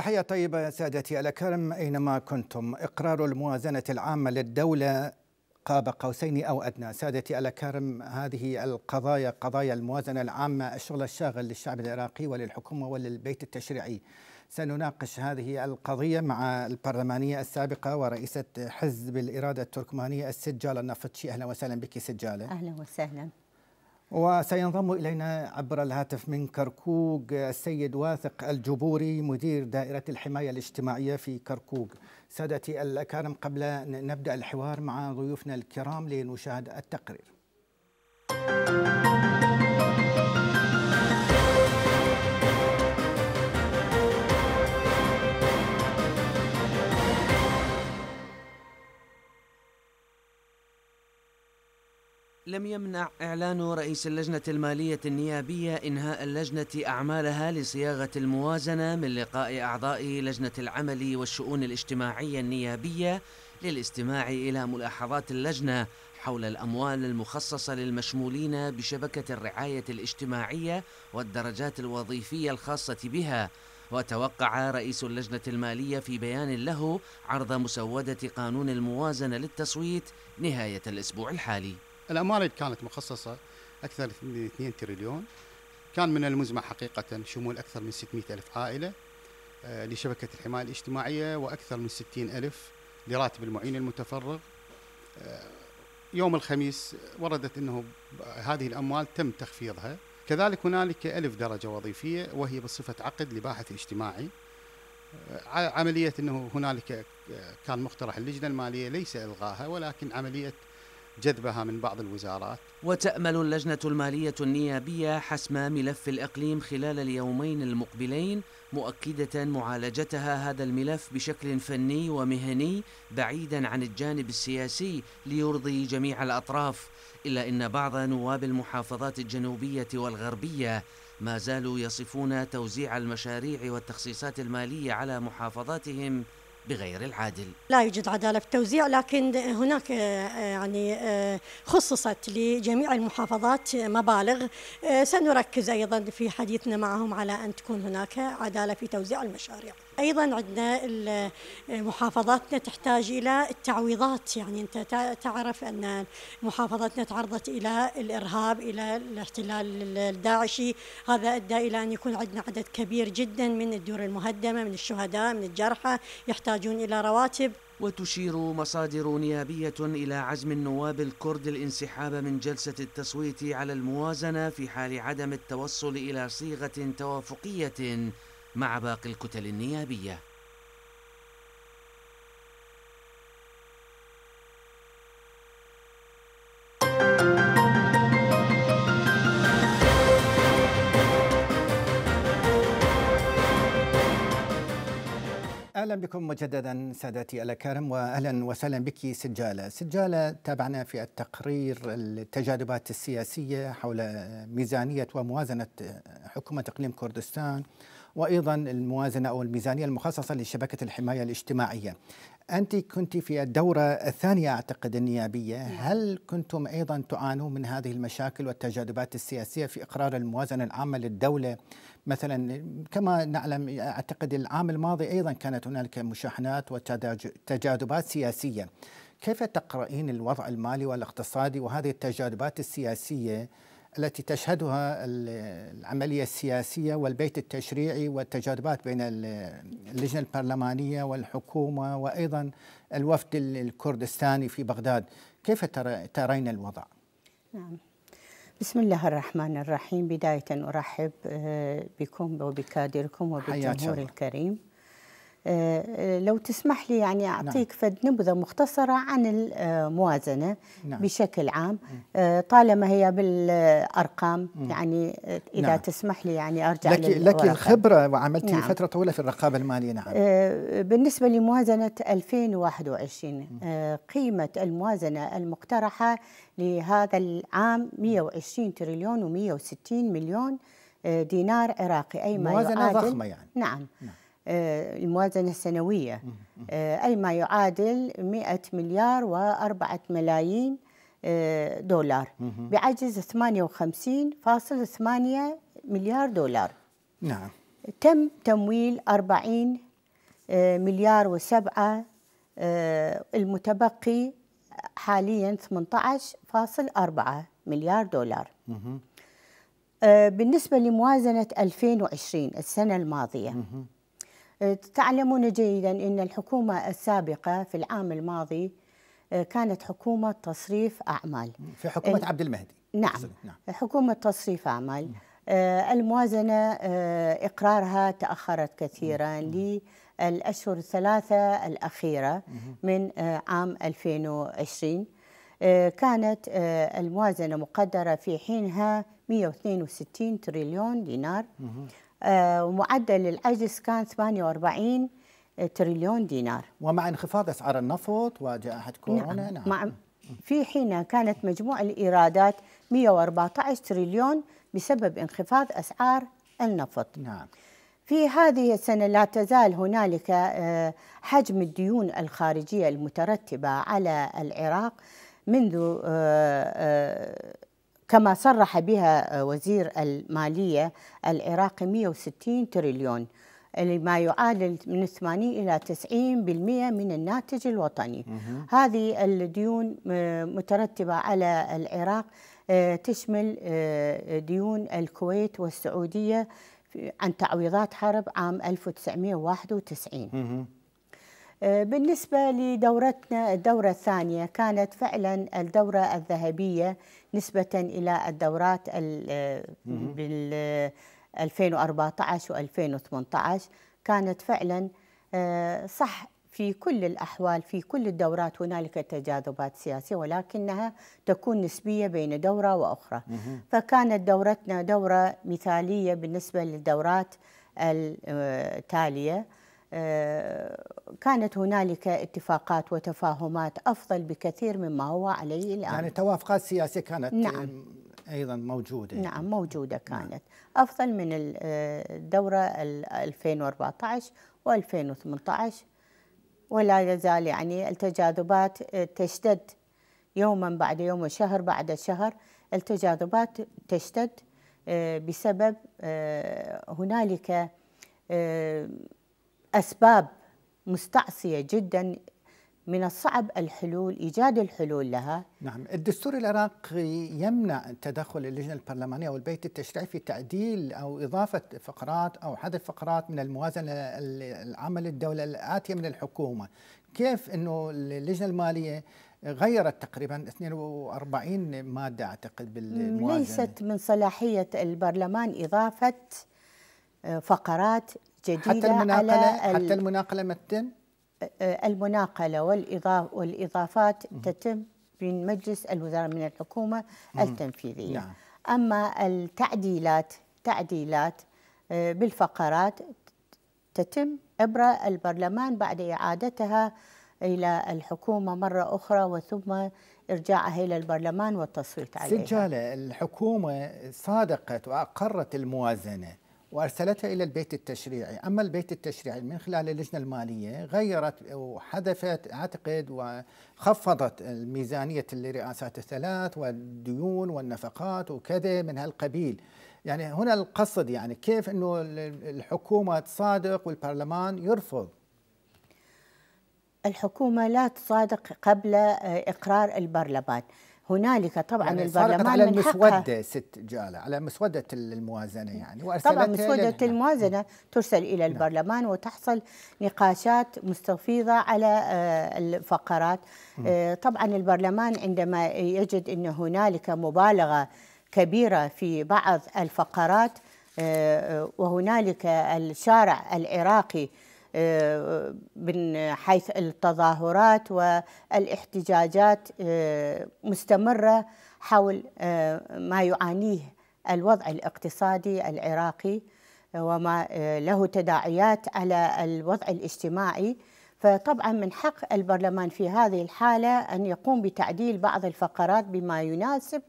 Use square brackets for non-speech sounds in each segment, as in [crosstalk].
تحية طيبة سادتي الأكارم أينما كنتم إقرار الموازنة العامة للدولة قاب قوسين أو أدنى سادتي الأكارم هذه القضايا قضايا الموازنة العامة الشغل الشاغل للشعب العراقي وللحكومة وللبيت التشريعي سنناقش هذه القضية مع البرلمانية السابقة ورئيسة حزب الإرادة التركمانية السجالة النفطشي أهلا وسهلا بك سجالة أهلا وسهلا وسينضم إلينا عبر الهاتف من كركوك السيد واثق الجبوري مدير دائرة الحماية الاجتماعية في كركوك سادتي الأكارم قبل أن نبدأ الحوار مع ضيوفنا الكرام لنشاهد التقرير لم يمنع إعلان رئيس اللجنة المالية النيابية إنهاء اللجنة أعمالها لصياغة الموازنة من لقاء أعضاء لجنة العمل والشؤون الاجتماعية النيابية للاستماع إلى ملاحظات اللجنة حول الأموال المخصصة للمشمولين بشبكة الرعاية الاجتماعية والدرجات الوظيفية الخاصة بها وتوقع رئيس اللجنة المالية في بيان له عرض مسودة قانون الموازنة للتصويت نهاية الأسبوع الحالي الأموال كانت مخصصة أكثر من 2 تريليون كان من المزمع حقيقة شمول أكثر من 600 ألف عائلة آه، لشبكة الحماية الاجتماعية وأكثر من 60 ألف لراتب المعين المتفرغ آه، يوم الخميس وردت أنه هذه الأموال تم تخفيضها كذلك هنالك ألف درجة وظيفية وهي بصفة عقد لباحث اجتماعي آه، عملية أنه هنالك كان مقترح اللجنة المالية ليس إلغاها ولكن عملية جذبها من بعض الوزارات وتأمل اللجنة المالية النيابية حسم ملف الإقليم خلال اليومين المقبلين مؤكدة معالجتها هذا الملف بشكل فني ومهني بعيدا عن الجانب السياسي ليرضي جميع الأطراف إلا أن بعض نواب المحافظات الجنوبية والغربية ما زالوا يصفون توزيع المشاريع والتخصيصات المالية على محافظاتهم بغير العادل لا يوجد عدالة في التوزيع لكن هناك آه، آه، يعني آه، خصصت لجميع المحافظات مبالغ سنركز أيضا في حديثنا معهم على أن تكون هناك عدالة في توزيع المشاريع ايضا عندنا محافظاتنا تحتاج الى التعويضات يعني انت تعرف ان محافظتنا تعرضت الى الارهاب الى الاحتلال الداعشي هذا ادى الى ان يكون عندنا عدد كبير جدا من الدور المهدمه من الشهداء من الجرحى يحتاجون الى رواتب وتشير مصادر نيابية إلى عزم النواب الكرد الانسحاب من جلسة التصويت على الموازنة في حال عدم التوصل إلى صيغة توافقية مع باقي الكتل النيابيه اهلا بكم مجددا سادتي الاكارم واهلا وسهلا بك سجاله، سجاله تابعنا في التقرير التجاذبات السياسيه حول ميزانيه وموازنه حكومه اقليم كردستان وايضا الموازنه او الميزانيه المخصصه لشبكه الحمايه الاجتماعيه. انت كنت في الدوره الثانيه اعتقد النيابيه، نعم. هل كنتم ايضا تعانون من هذه المشاكل والتجاذبات السياسيه في اقرار الموازنه العامه للدوله؟ مثلا كما نعلم اعتقد العام الماضي ايضا كانت هنالك مشاحنات وتجاذبات سياسيه. كيف تقرأين الوضع المالي والاقتصادي وهذه التجاذبات السياسيه التي تشهدها العملية السياسية والبيت التشريعي والتجاذبات بين اللجنة البرلمانية والحكومة وأيضا الوفد الكردستاني في بغداد كيف ترين الوضع؟ نعم بسم الله الرحمن الرحيم بداية أرحب آه، بكم وبكادركم وبالجمهور الكريم آه، لو تسمح لي يعني نعم. أعطيك نعم. فد نبذة مختصرة عن الموازنة نعم. بشكل عام آه، طالما هي بالأرقام يعني إذا نعم. تسمح لي يعني أرجع لك, لك الخبرة وعملتي نعم. فترة طويلة في الرقابة المالية نعم آه، بالنسبة لموازنة 2021 قيمة الموازنة المقترحة لهذا العام 120 تريليون و160 مليون دينار عراقي أي ما موازنة ضخمة يعني نعم, نعم. آه، الموازنة السنوية آه، أي ما يعادل 100 مليار و4 ملايين آه، دولار بعجز 58.8 مليار دولار نعم تم تمويل 40 مليار و7 المتبقي حاليا 18.4 مليار دولار بالنسبة لموازنة 2020 السنة الماضية تعلمون جيدا أن الحكومة السابقة في العام الماضي آه، كانت حكومة تصريف أعمال في حكومة آه، عبد المهدي نعم, نعم. حكومة تصريف أعمال نعم. آه، الموازنة إقرارها تأخرت كثيرا نعم. نعم. للأشهر الثلاثة الأخيرة من عام 2020 كانت الموازنة مقدرة في حينها 162 تريليون دينار آه، ومعدل العجز كان 48 تريليون دينار ومع انخفاض اسعار النفط وجائحه نعم. كورونا نعم, نعم. مع في حين كانت مجموع الايرادات 114 تريليون بسبب انخفاض اسعار النفط نعم في هذه السنه لا تزال هنالك آه، حجم الديون الخارجيه المترتبه على العراق منذ آه، كما صرح بها آه، وزير المالية العراقي 160 تريليون ما يعادل من 80 إلى 90% من الناتج الوطني هذه الديون آه، مترتبة على العراق آه، تشمل ديون الكويت والسعودية عن تعويضات حرب عام 1991 آه، بالنسبة لدورتنا الدورة الثانية كانت فعلا الدورة الذهبية نسبة إلى الدورات آه، بال 2014 آه، و2018 كانت فعلا صح في كل الأحوال في كل الدورات هنالك تجاذبات سياسية ولكنها تكون نسبية بين دورة وأخرى فكانت دورتنا دورة مثالية بالنسبة للدورات التالية كانت هنالك اتفاقات وتفاهمات افضل بكثير مما هو عليه الان يعني توافقات سياسيه كانت نعم. آه، ايضا موجوده نعم موجوده نعم. كانت نعم. افضل من آه، الدوره 2014 و2018 ولا يزال يعني التجاذبات آه، تشتد يوما بعد يوم وشهر بعد شهر التجاذبات تشتد بسبب هنالك أسباب مستعصية جدا من الصعب الحلول إيجاد الحلول لها نعم الدستور العراقي يمنع تدخل اللجنة البرلمانية أو البيت التشريعي في تعديل أو إضافة فقرات أو حذف فقرات من الموازنة العمل الدولة الآتية من الحكومة كيف أنه اللجنة المالية غيرت تقريبا 42 مادة أعتقد بالموازنة ليست من صلاحية البرلمان إضافة فقرات جديدة حتى المناقلة على حتى المناقلة ما تتم؟ المناقلة والإضاف والإضافات مم. تتم من مجلس الوزراء من الحكومة مم. التنفيذية نعم. أما التعديلات تعديلات بالفقرات تتم عبر البرلمان بعد إعادتها إلى الحكومة مرة أخرى وثم إرجاعها إلى البرلمان والتصويت عليها سجالة الحكومة صادقت وأقرت الموازنة وارسلتها الى البيت التشريعي، اما البيت التشريعي من خلال اللجنه الماليه غيرت وحذفت اعتقد وخفضت ميزانيه الرئاسات الثلاث والديون والنفقات وكذا من هالقبيل. يعني هنا القصد يعني كيف انه الحكومه تصادق والبرلمان يرفض. الحكومه لا تصادق قبل اقرار البرلمان. هنالك طبعا يعني البرلمان على المسودة ست جالة على مسودة الموازنة يعني طبعا مسودة الموازنة نعم. ترسل إلى نعم. البرلمان نعم. وتحصل نقاشات مستفيضة على آه، الفقرات م. آه، طبعا البرلمان عندما يجد أن هنالك مبالغة كبيرة في بعض الفقرات آه، وهنالك الشارع العراقي آه، من حيث التظاهرات والاحتجاجات آه، مستمرة حول آه، ما يعانيه الوضع الاقتصادي العراقي وما له تداعيات على الوضع الاجتماعي فطبعا من حق البرلمان في هذه الحالة أن يقوم بتعديل بعض الفقرات بما يناسب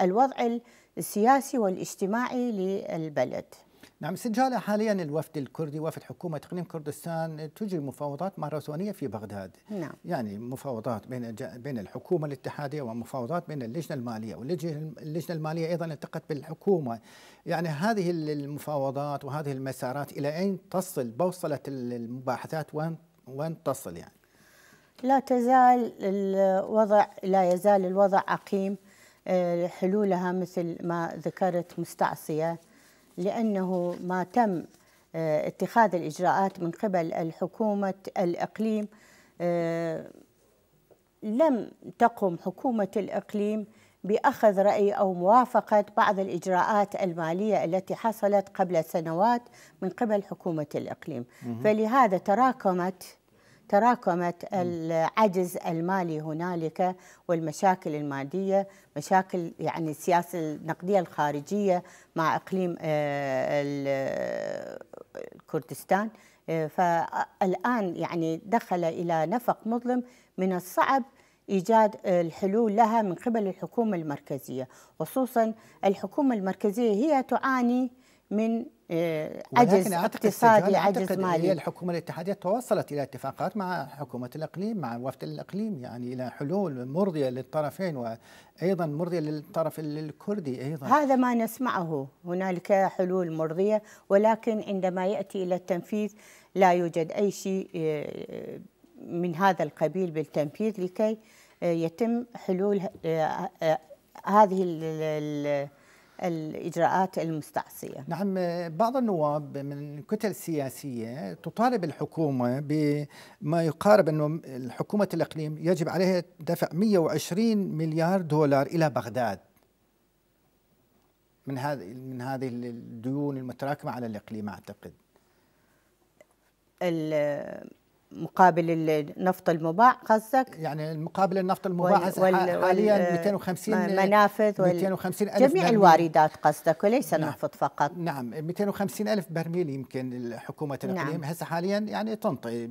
الوضع السياسي والاجتماعي للبلد نعم سجال حاليا الوفد الكردي وفد حكومة إقليم كردستان تجري مفاوضات ماراثونية في بغداد نعم. يعني مفاوضات بين بين الحكومة الاتحادية ومفاوضات بين اللجنة المالية واللجنة المالية أيضا التقت بالحكومة يعني هذه المفاوضات وهذه المسارات إلى أين تصل بوصلة المباحثات وين وين تصل يعني لا تزال الوضع لا يزال الوضع عقيم آه، حلولها مثل ما ذكرت مستعصيه لأنه ما تم آه، اتخاذ الإجراءات من قبل الحكومة الإقليم آه، لم تقم حكومة الإقليم بأخذ رأي أو موافقة بعض الإجراءات المالية التي حصلت قبل سنوات من قبل حكومة الإقليم فلهذا تراكمت تراكمت العجز المالي هنالك والمشاكل الماديه، مشاكل يعني السياسه النقديه الخارجيه مع اقليم آه، كردستان آه، فالان يعني دخل الى نفق مظلم من الصعب ايجاد آه، الحلول لها من قبل الحكومه المركزيه، خصوصا الحكومه المركزيه هي تعاني من عجز آه، اقتصادي عجز مالي هي الحكومه الاتحاديه توصلت الى اتفاقات مع حكومه الاقليم مع وفد الاقليم يعني الى حلول مرضيه للطرفين وايضا مرضيه للطرف الكردي ايضا هذا ما نسمعه هنالك حلول مرضيه ولكن عندما ياتي الى التنفيذ لا يوجد اي شيء آه، من هذا القبيل بالتنفيذ لكي آه، يتم حلول هذه الإجراءات المستعصية نعم بعض النواب من الكتل السياسية تطالب الحكومة بما يقارب أنه حكومة الإقليم يجب عليها دفع 120 مليار دولار إلى بغداد من هذه من هذه الديون المتراكمة على الإقليم أعتقد مقابل النفط المباع قصدك؟ يعني مقابل النفط المباع وال وال حاليا 250 منافذ 250 ألف جميع برميل. الواردات قصدك وليس نعم نفط فقط نعم 250 ألف برميل يمكن الحكومة الإقليم نعم هسه حاليا يعني تنطي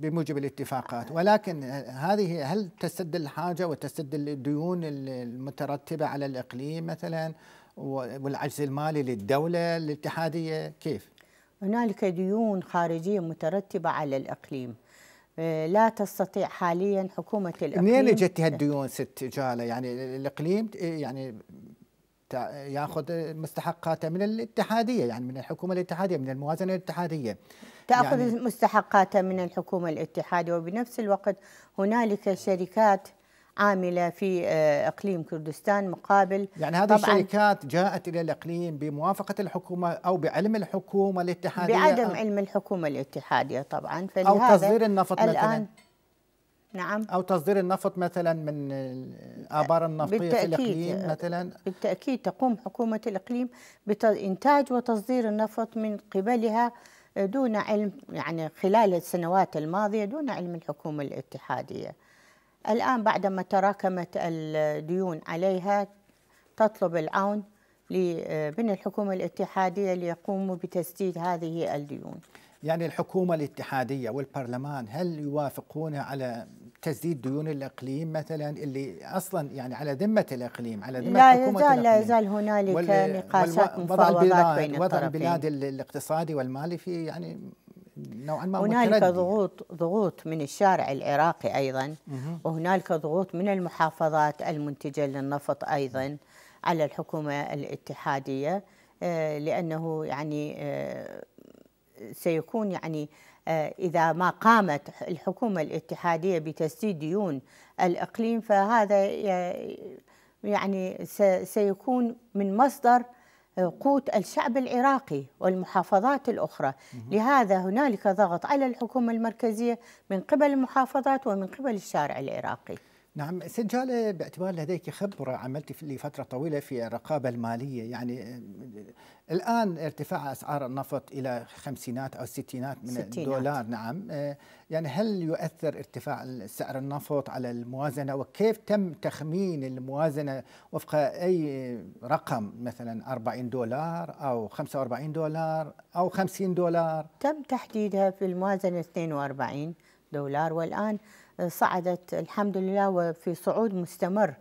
بموجب الاتفاقات ولكن هذه هل تسد الحاجة وتسد الديون المترتبة على الإقليم مثلا والعجز المالي للدولة الاتحادية كيف؟ هنالك ديون خارجية مترتبة على الإقليم آه، لا تستطيع حاليا حكومة الإقليم منين اجت هالديون ست جالة يعني الإقليم آه، يعني ياخذ مستحقاته من الاتحاديه يعني من الحكومه الاتحاديه من الموازنه الاتحاديه تاخذ يعني مستحقاته من الحكومه الاتحاديه وبنفس الوقت هنالك شركات عامله في آه، اقليم كردستان مقابل يعني هذه الشركات جاءت الى الاقليم بموافقه الحكومه او بعلم الحكومه الاتحاديه بعدم علم الحكومه الاتحاديه طبعا فلهذا او تصدير النفط الآن مثلا نعم او تصدير النفط مثلا من آبار النفطيه في الاقليم مثلا بالتاكيد تقوم حكومه الاقليم بانتاج وتصدير النفط من قبلها دون علم يعني خلال السنوات الماضيه دون علم الحكومه الاتحاديه الآن بعدما تراكمت الديون عليها تطلب العون من الحكومة الاتحادية ليقوموا بتسديد هذه الديون يعني الحكومة الاتحادية والبرلمان هل يوافقون على تسديد ديون الإقليم مثلا اللي أصلا يعني على ذمة الإقليم على ذمة لا حكومة يزال لا يزال هنالك نقاشات مفاوضات بين الطرفين وضع البلاد الاقتصادي والمالي في يعني نوعا ما هنالك يعني. ضغوط ضغوط من الشارع العراقي ايضا وهنالك ضغوط من المحافظات المنتجه للنفط ايضا على الحكومه الاتحاديه آه، لانه يعني آه، سيكون يعني آه، إذا ما قامت الحكومة الاتحادية بتسديد ديون الإقليم فهذا يعني سيكون من مصدر قوت الشعب العراقي والمحافظات الأخرى لهذا هنالك ضغط على الحكومة المركزية من قبل المحافظات ومن قبل الشارع العراقي نعم سجالة باعتبار لديك خبرة عملت لفترة طويلة في الرقابة المالية يعني آه، الآن ارتفاع أسعار النفط إلى خمسينات أو ستينات من ستينات. الدولار نعم آه، يعني هل يؤثر ارتفاع سعر النفط على الموازنة وكيف تم تخمين الموازنة وفق أي رقم مثلا 40 دولار أو 45 دولار أو 50 دولار تم تحديدها في الموازنة 42 دولار والآن صعدت الحمد لله وفي صعود مستمر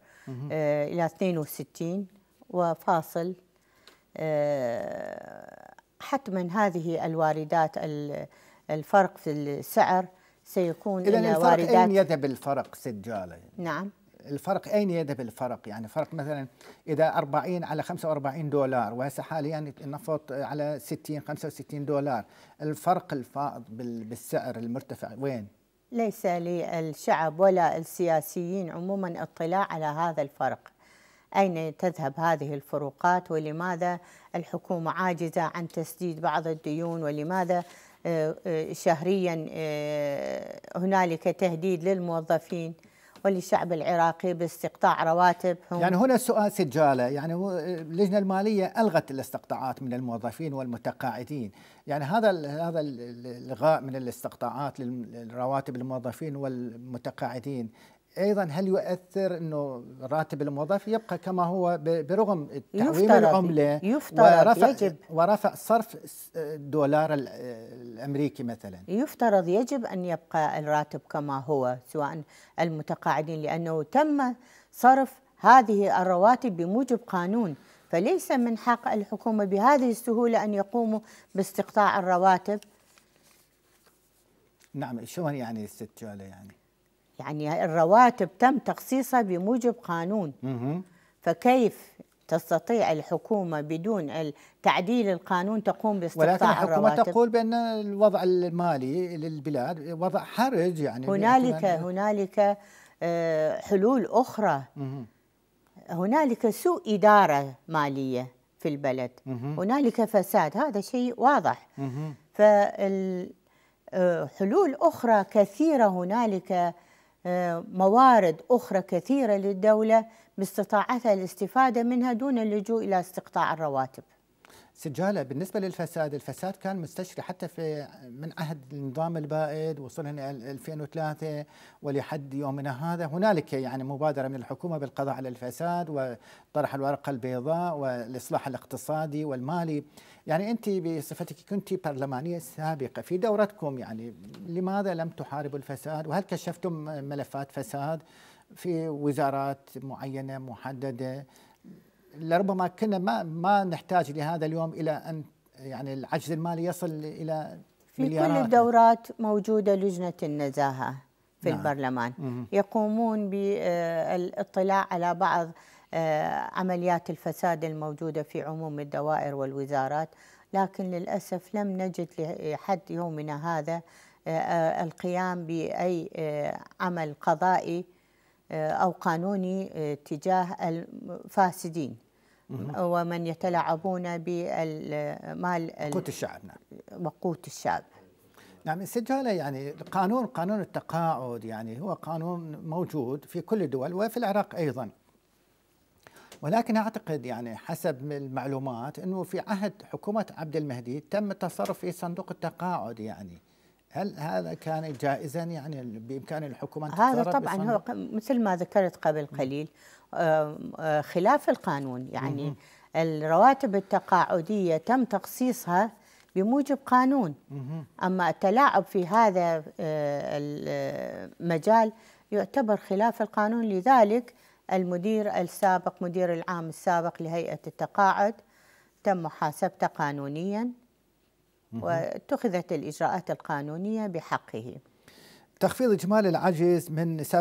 آه، إلى 62 وفاصل آه، حتما هذه الواردات الفرق في السعر سيكون إذا الفرق أين يذهب الفرق سجالة؟ نعم الفرق أين يذهب الفرق؟ يعني فرق مثلا إذا 40 على 45 دولار وهسه حاليا النفط على 60 65 دولار الفرق الفائض بالسعر المرتفع وين؟ ليس للشعب ولا السياسيين عموما اطلاع على هذا الفرق أين تذهب هذه الفروقات ولماذا الحكومة عاجزة عن تسديد بعض الديون ولماذا آه، آه، شهريا آه، هنالك تهديد للموظفين وللشعب العراقي باستقطاع رواتبهم يعني هنا سؤال سجاله يعني اللجنه الماليه الغت الاستقطاعات من الموظفين والمتقاعدين يعني هذا هذا الغاء من الاستقطاعات للرواتب الموظفين والمتقاعدين ايضا هل يؤثر انه راتب الموظف يبقى كما هو برغم تعويم العمله يفترض ورفع يجب ورفع صرف الدولار الامريكي مثلا يفترض يجب ان يبقى الراتب كما هو سواء المتقاعدين لانه تم صرف هذه الرواتب بموجب قانون فليس من حق الحكومه بهذه السهوله ان يقوموا باستقطاع الرواتب نعم شلون يعني الست يعني يعني الرواتب تم تخصيصها بموجب قانون فكيف تستطيع الحكومة بدون تعديل القانون تقوم باستقطاع ولكن الحكومة الرواتب. تقول بأن الوضع المالي للبلاد وضع حرج يعني هنالك هنالك آه، حلول أخرى هنالك سوء إدارة مالية في البلد هنالك فساد هذا شيء واضح فالحلول آه، أخرى كثيرة هنالك موارد أخرى كثيرة للدولة باستطاعتها الاستفادة منها دون اللجوء إلى استقطاع الرواتب سجاله بالنسبه للفساد، الفساد كان مستشري حتى في من عهد النظام البائد وصلنا الى 2003 ولحد يومنا هذا هنالك يعني مبادره من الحكومه بالقضاء على الفساد وطرح الورقه البيضاء والاصلاح الاقتصادي والمالي، يعني انت بصفتك كنت برلمانيه سابقه في دورتكم يعني لماذا لم تحاربوا الفساد؟ وهل كشفتم ملفات فساد في وزارات معينه محدده؟ لربما كنا ما ما نحتاج لهذا اليوم الى ان يعني العجز المالي يصل الى في مليارات. كل الدورات موجوده لجنه النزاهه في نعم. البرلمان يقومون بالاطلاع على بعض آه، عمليات الفساد الموجوده في عموم الدوائر والوزارات لكن للاسف لم نجد لحد يومنا هذا آه، آه، القيام باي عمل قضائي آه، أو قانوني آه، تجاه الفاسدين ومن يتلاعبون بالمال قوت الشعب نعم وقوت الشعب نعم السجالة يعني القانون قانون التقاعد يعني هو قانون موجود في كل الدول وفي العراق أيضا ولكن أعتقد يعني حسب المعلومات أنه في عهد حكومة عبد المهدي تم التصرف في صندوق التقاعد يعني هل هذا كان جائزا يعني بامكان الحكومه ان هذا طبعا هو مثل ما ذكرت قبل قليل آه، خلاف القانون يعني الرواتب التقاعديه تم تخصيصها بموجب قانون اما التلاعب في هذا آه، المجال آه، يعتبر خلاف القانون لذلك المدير السابق مدير العام السابق لهيئه التقاعد تم محاسبته قانونيا واتخذت الإجراءات القانونية بحقه تخفيض إجمالي العجز من 47%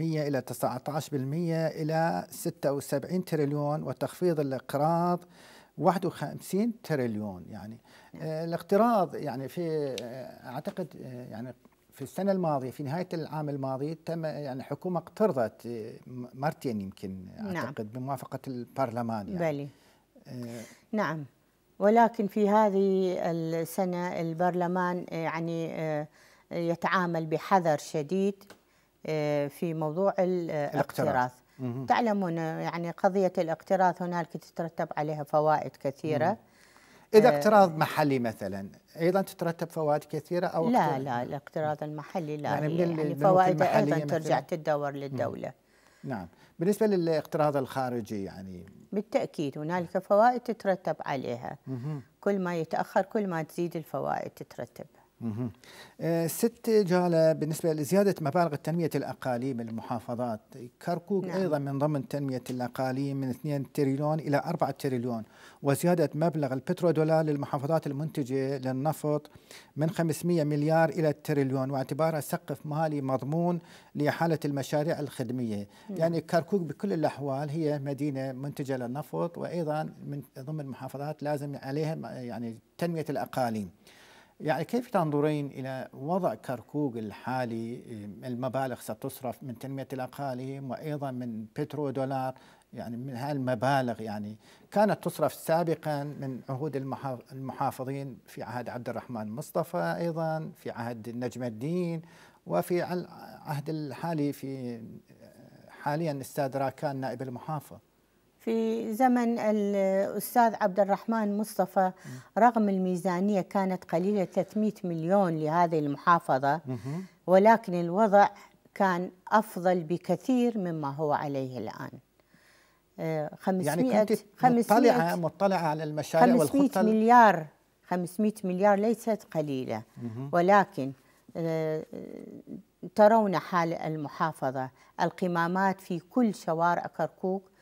إلى 19% إلى 76 تريليون وتخفيض الاقراض 51 تريليون يعني نعم. آه، الاقتراض يعني في آه، اعتقد آه، يعني في السنه الماضيه في نهايه العام الماضي تم يعني الحكومه اقترضت مرتين يمكن نعم. اعتقد نعم. بموافقه البرلمان يعني بلي. آه نعم ولكن في هذه السنة البرلمان آه، يعني آه، يتعامل بحذر شديد آه، في موضوع الاقتراض تعلمون يعني قضية الاقتراض هنالك تترتب عليها فوائد كثيرة مم. إذا اقتراض محلي مثلا أيضا تترتب فوائد كثيرة أو لا لا الاقتراض المحلي لا يعني, يعني فوائد أيضا ترجع تدور للدولة مم. نعم بالنسبة للاقتراض الخارجي يعني بالتأكيد هنالك فوائد تترتب عليها كل ما يتأخر كل ما تزيد الفوائد تترتب آه، ست جاله بالنسبه لزياده مبالغ تنميه الاقاليم المحافظات كركوك نعم. ايضا من ضمن تنميه الاقاليم من 2 تريليون الى 4 تريليون وزياده مبلغ البترودولار للمحافظات المنتجه للنفط من 500 مليار الى تريليون واعتبارها سقف مالي مضمون لاحاله المشاريع الخدميه نعم. يعني كركوك بكل الاحوال هي مدينه منتجه للنفط وايضا من ضمن المحافظات لازم عليها يعني تنميه الاقاليم يعني كيف تنظرين إلى وضع كركوك الحالي إيه، المبالغ ستصرف من تنمية الأقاليم وأيضا من بترو دولار يعني من هالمبالغ يعني كانت تصرف سابقا من عهود المحافظين في عهد عبد الرحمن مصطفى أيضا في عهد نجم الدين وفي العهد الحالي في حاليا استاذ راكان نائب المحافظ في زمن الأستاذ عبد الرحمن مصطفى رغم الميزانية كانت قليلة 300 مليون لهذه المحافظة ولكن الوضع كان أفضل بكثير مما هو عليه الآن 500 آه، يعني كنت 500 مطلعة, مطلعة على المشاريع 500 مليار 500 مليار ليست قليلة ولكن آه، ترون حال المحافظة القمامات في كل شوارع كركوك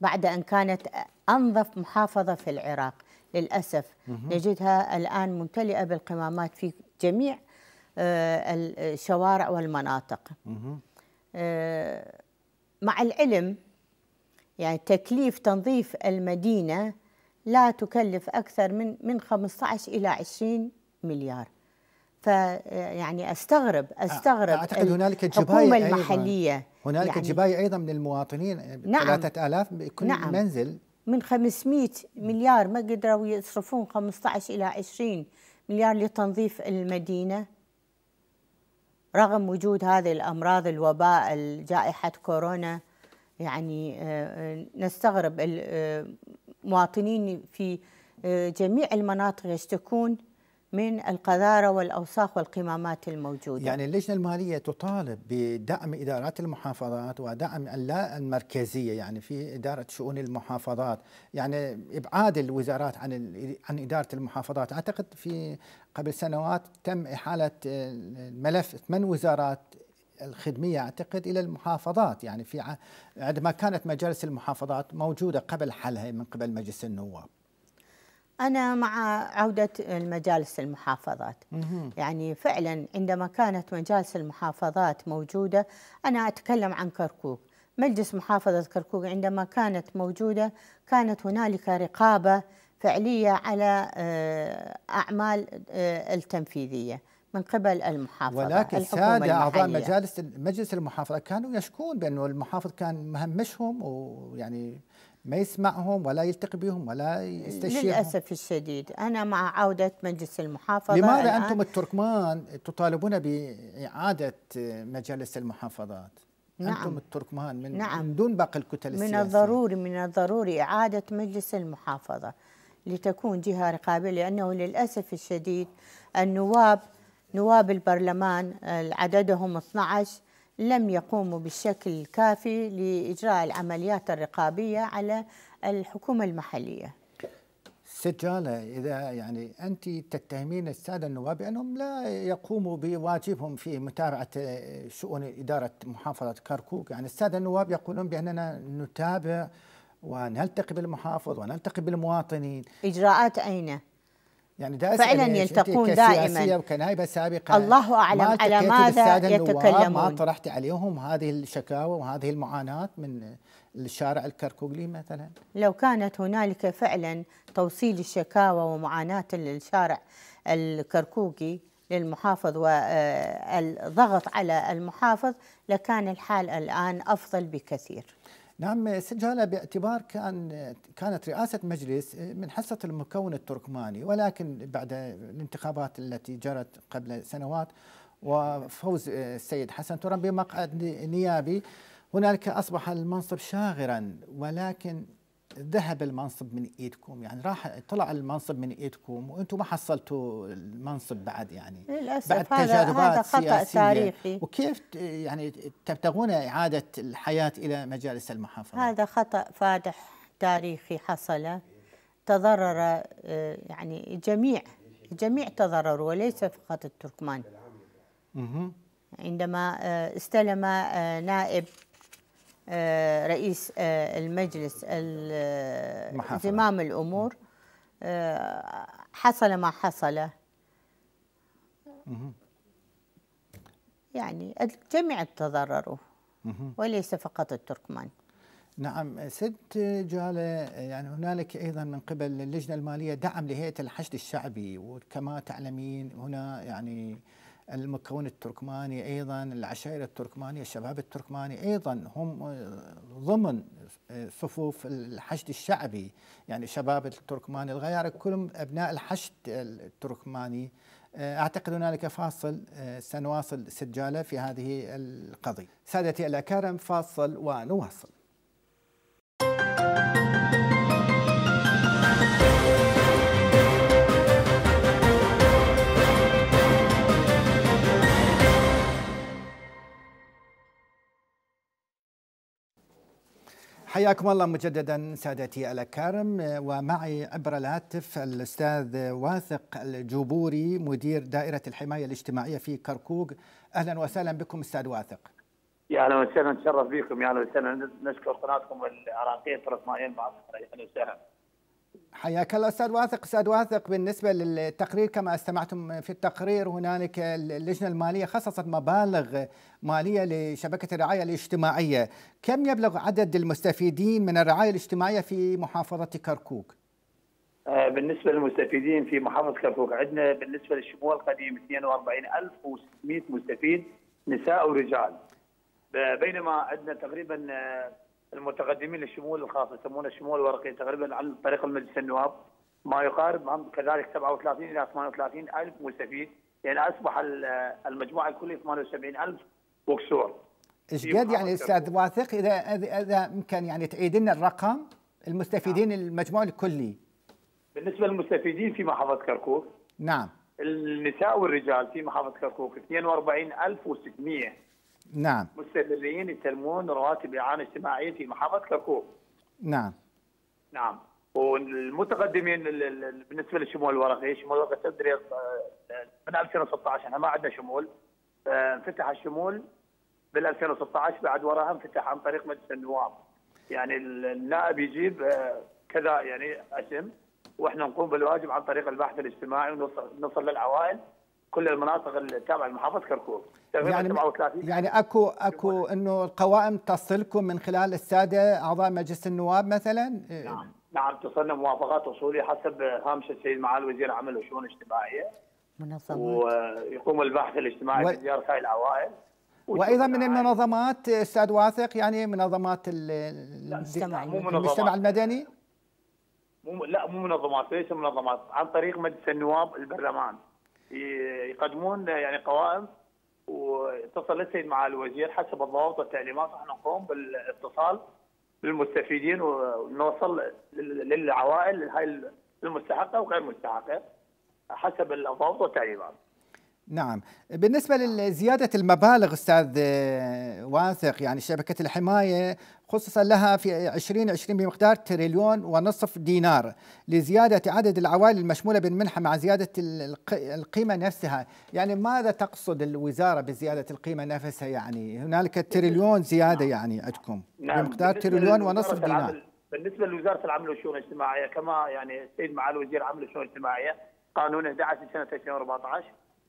بعد أن كانت أنظف محافظة في العراق للأسف نجدها الآن ممتلئة بالقمامات في جميع آه، الشوارع والمناطق آه، مع العلم يعني تكليف تنظيف المدينة لا تكلف أكثر من من 15 إلى 20 مليار فيعني استغرب آه، استغرب اعتقد هنالك الجبايه المحليه هنالك يعني جبايه ايضا من المواطنين نعم 3000 بكل نعم منزل من 500 مليار ما قدروا يصرفون 15 الى 20 مليار لتنظيف المدينه رغم وجود هذه الامراض الوباء جائحه كورونا يعني آه، آه، نستغرب المواطنين في جميع المناطق يشتكون من القذارة والأوساخ والقمامات الموجودة يعني اللجنة المالية تطالب بدعم إدارات المحافظات ودعم اللا المركزية يعني في إدارة شؤون المحافظات يعني إبعاد الوزارات عن عن إدارة المحافظات أعتقد في قبل سنوات تم إحالة ملف ثمان وزارات الخدمية أعتقد إلى المحافظات يعني في عندما كانت مجالس المحافظات موجودة قبل حلها من قبل مجلس النواب أنا مع عودة المجالس المحافظات مهم. يعني فعلا عندما كانت مجالس المحافظات موجودة أنا أتكلم عن كركوك مجلس محافظة كركوك عندما كانت موجودة كانت هنالك رقابة فعلية على آه، أعمال آه، التنفيذية من قبل المحافظة ولكن السادة أعضاء مجالس مجلس المحافظة كانوا يشكون بأنه المحافظ كان مهمشهم ويعني ما يسمعهم ولا يلتقي بهم ولا يستشيرهم للأسف الشديد أنا مع عودة مجلس المحافظة لماذا الآن؟ أنتم التركمان تطالبون بإعادة مجالس المحافظات؟ نعم أنتم التركمان من, نعم من دون باقي الكتل السياسية من الضروري من الضروري إعادة مجلس المحافظة لتكون جهة رقابية لأنه للأسف الشديد النواب نواب البرلمان آه، عددهم 12 لم يقوموا بالشكل الكافي لإجراء العمليات الرقابية على الحكومة المحلية سجالة إذا يعني أنت تتهمين السادة النواب بأنهم لا يقوموا بواجبهم في متابعة شؤون إدارة محافظة كركوك يعني السادة النواب يقولون بأننا نتابع ونلتقي بالمحافظ ونلتقي بالمواطنين إجراءات أين؟ يعني ده فعلا يعني يلتقون دائما وكنائبه سابقه الله اعلم ما على ماذا يتكلمون ما طرحت عليهم هذه الشكاوى وهذه المعاناه من الشارع الكركوكلي مثلا لو كانت هنالك فعلا توصيل الشكاوى ومعاناه الشارع الكركوكي للمحافظ والضغط آه، على المحافظ لكان الحال الان افضل بكثير نعم سجلها باعتبار كان كانت رئاسة مجلس من حصة المكون التركماني ولكن بعد الانتخابات التي جرت قبل سنوات وفوز السيد حسن ترم بمقعد نيابي هنالك أصبح المنصب شاغرا ولكن ذهب المنصب من ايدكم يعني راح طلع المنصب من ايدكم وانتم ما حصلتوا المنصب بعد يعني للاسف بعد هذا تجاربات هذا خطا تاريخي وكيف يعني تبتغون اعاده الحياه الى مجالس المحافظه هذا خطا فادح تاريخي حصل تضرر آه، يعني جميع الجميع تضرروا وليس فقط التركمان عندما آه، استلم آه، نائب آه، رئيس آه، المجلس زمام الامور آه، حصل ما حصل يعني الجميع تضرروا وليس فقط التركمان نعم ست جاله يعني هنالك ايضا من قبل اللجنه الماليه دعم لهيئه الحشد الشعبي وكما تعلمين هنا يعني المكون التركماني أيضا العشائر التركمانية الشباب التركماني أيضا هم آه، ضمن آه، صفوف الحشد الشعبي يعني شباب التركمان الغيار كلهم أبناء الحشد التركماني آه، أعتقد هنالك فاصل سنواصل سجاله في هذه القضية سادتي الأكارم فاصل ونواصل حياكم الله مجددا سادتي الأكارم ومعي عبر الهاتف الأستاذ واثق الجبوري مدير دائرة الحماية الاجتماعية في كركوك أهلا وسهلا بكم أستاذ واثق يا أهلا وسهلا نتشرف بكم يا أهلا وسهلا نشكر قناتكم العراقية ترى مائية المعاصرة أهلا وسهلا حياك الله استاذ واثق استاذ واثق بالنسبه للتقرير كما استمعتم في التقرير هنالك اللجنه الماليه خصصت مبالغ ماليه لشبكه الرعايه الاجتماعيه كم يبلغ عدد المستفيدين من الرعايه الاجتماعيه في محافظه كركوك آه، بالنسبه للمستفيدين في محافظه كركوك عندنا بالنسبه للشمول القديم 42600 مستفيد نساء ورجال بينما عندنا تقريبا آه، المتقدمين للشمول الخاص يسمونه الشمول الورقي تقريبا عن طريق المجلس النواب ما يقارب هم كذلك 37 الى 38 الف مستفيد لان يعني اصبح المجموع الكلي 78 الف وكسور ايش قد يعني استاذ واثق اذا اذا ممكن يعني تعيد لنا الرقم المستفيدين نعم. المجموع الكلي بالنسبه للمستفيدين في محافظه كركوك نعم النساء والرجال في محافظه كركوك 42600 نعم مستمرين يسلمون رواتب إعانة اجتماعية في محافظة كركوك نعم نعم والمتقدمين بالنسبة للشمول الورقي شمول الورقي تدري آه، من 2016 احنا ما عندنا شمول آه، انفتح الشمول بال 2016 بعد وراها انفتح عن طريق مجلس النواب يعني النائب يجيب آه، كذا يعني اسم واحنا نقوم بالواجب عن طريق البحث الاجتماعي ونوصل نوصل للعوائل كل المناطق التابعه لمحافظه كركوك يعني 37 يعني اكو اكو انه القوائم تصلكم من خلال الساده اعضاء مجلس النواب مثلا نعم نعم تصلنا موافقات وصولي حسب هامش السيد معالي وزير العمل والشؤون الاجتماعيه منظمات ويقوم البحث الاجتماعي و... بزياره هاي العوائل وايضا من المنظمات استاذ واثق يعني منظمات المجتمع المجتمع المدني مو لا مو منظمات ليس منظمات عن طريق مجلس النواب البرلمان يقدمون يعني قوائم واتصل السيد مع الوزير حسب الضوابط والتعليمات احنا نقوم بالاتصال للمستفيدين ونوصل للعوائل هاي المستحقه وغير المستحقه حسب الضوابط والتعليمات. نعم بالنسبة لزيادة المبالغ أستاذ آه، واثق يعني شبكة الحماية خصصا لها في 2020 بمقدار تريليون ونصف دينار لزيادة عدد العوائل المشمولة بالمنحة مع زيادة القيمة نفسها يعني ماذا تقصد الوزارة بزيادة القيمة نفسها يعني هنالك تريليون زيادة يعني عندكم نعم. بمقدار تريليون ونصف دينار بالنسبة لوزارة العمل والشؤون الاجتماعية كما يعني السيد معالي وزير العمل والشؤون الاجتماعية قانون 11 سنة 2014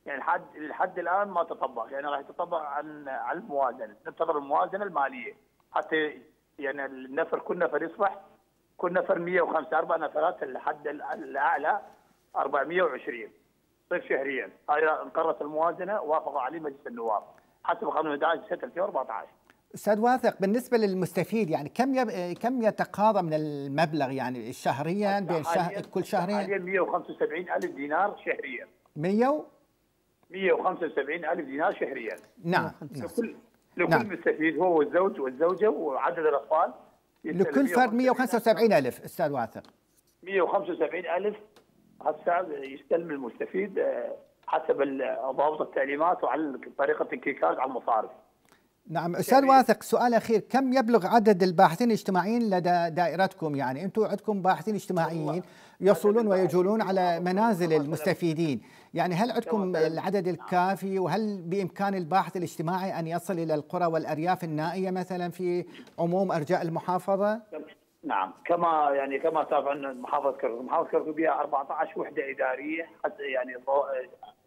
يعني لحد لحد الان ما تطبق يعني راح تطبق عن على الموازنه ننتظر الموازنه الماليه حتى يعني النفر كل نفر يصبح كل نفر 105 اربع نفرات لحد الاعلى 420 صيف طيب شهريا هاي انقرت الموازنه وافقوا عليه مجلس النواب حسب قانون 11 سنه 2014 استاذ واثق بالنسبه للمستفيد يعني كم يب... كم يتقاضى من المبلغ يعني شهريا بين شهر... كل شهرين حاليا 175 الف دينار شهريا 100 175 ألف دينار شهريا نعم لكل, نعم. نعم. لكل مستفيد هو والزوج والزوجة وعدد الأطفال لكل فرد 175 ألف أستاذ واثق 175 ألف هسه يستلم المستفيد آه، حسب ضابط التعليمات وعلى طريقة الكيكات على المصارف نعم استاذ واثق سؤال اخير كم يبلغ عدد الباحثين الاجتماعيين لدى دائرتكم يعني انتم عندكم باحثين اجتماعيين يصلون ويجولون على منازل المستفيدين يعني هل عندكم العدد نعم. الكافي وهل بامكان الباحث الاجتماعي ان يصل الى القرى والارياف النائيه مثلا في عموم ارجاء المحافظه نعم كما يعني كما سبق محافظه كركوك محافظه كركوك بها 14 وحده اداريه حتى يعني